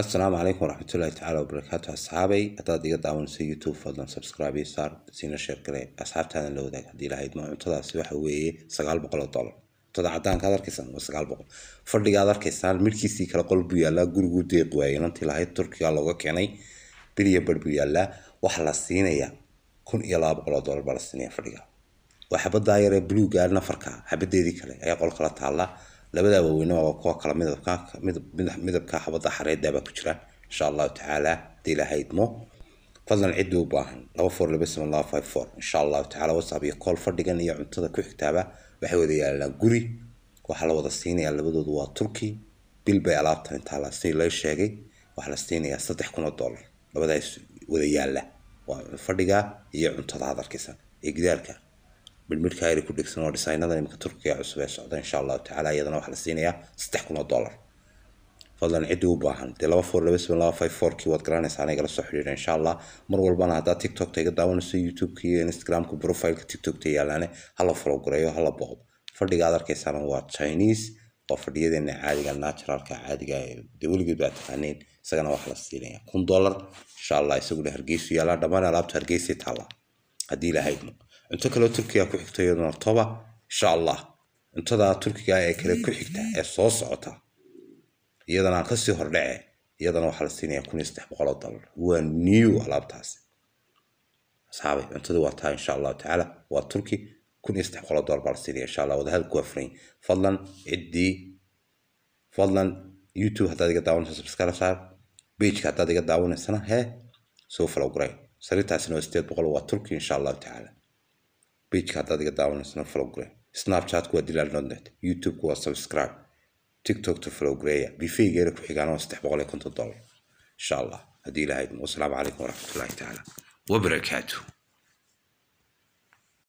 assalaamu calaykum waraxmatullahi tacala wabarakaatu asxaabay haddaad iga daawanayso youtube fadlan subscribe iyo saar siina sheer asxaabtaadan la wadaag haddii lahayd maa cuntadaasi waxa weeye sagaal boqol oo dollar cuntada caddaanka arkaysaan waa sagaal boqol fadhiga aad arkaysaan midhkiisii kale qol buu yaallaa guriguu deeq waayey inantii lahayd turkiga looga keenay biliya bar buu yaallaa waxaa la siinayaa kun iyo laba boqol oo dollar baa la siinaya fadhiga waa xabaddaa yaree buluuga nafarka xabadeedii kale ayaa qol kala taalla labadaa waaweyne waa kuwa kala midabka midabka xabadda xareedda baa ku jira insha allahu tacaala hadii ilaahay idmo fadlan ciddii u baahan laba four laba seven laba five four insha allahu tacaala whatsapp iyo kool fadhigan iyo cuntada ku xigtaaba waxay wada yaalaan guri waxaa la wada siinayaa labadoodu waa turkey bil bay alaabta intaa la sheegay waxaa la siinayaa saddex kun dollar labadaas wada yaalla waa fadhiga iyo cuntada hadarkiisa iyo gidaalka midhmidhka ayr ku dhegsan oo dhisaynadan imika turkiga cusub ee socda insha allahu tacala iyadana waxaa la siinayaa saddex kun oo dollar fadlan ciddii u baahan dee laba four laba seven laba five fourkii waad garanaysaa anigala soo xidhiidha insha allah mar walbana haddaad tiktokta iga daawanayso youtubeka iyo instagramka profileka tiktokta yaalaane hala fologareeyo hala booqdo fadhiga arkaysaana waa chinese waa fadhiyadeena caadiga naturalka caadiga dee weligeed baa taqaaniin isagana waxaa la siinaya kun dollar insha allah isaguna hargeysu yaalaa dhammaan alaabta hargeysay taallaa haddii ilaaha idmo cunto kaleo turkiga ku xigta iyadana toba insha allah cuntadaa turkiga ee kale ku xigta ee soo socota iyadana aan kasii hordhace iyadana waxaa la siinaya kun iyo saddex boqol dollar waa new alaabtaas asaabay cuntadii waa taa insha allahu tacaala waa turki kun iyo saddex boqol dollar baa la siinaya insha allah wadahadalku waa furan fadlan ciddii fadlan youtube haddaad iga daawanaysa subscribe saar bageka haddaad iga daawanaysana hee soo falowgaray sariirtaasina waa sideed boqol waa turki insha allahu tacaala bajka haddaad iga daawanaysan follow gare snapchatku waa e dilaal nodnet youtubeka waa e subscribe tiktokta follow gareeya bifeygeera ku xigaanoo e saddex boqol iyo konton dollar insha allah haddii ilahaydmo wasalaamu calaykum waraxmatullaahi tacaala wabarakaatu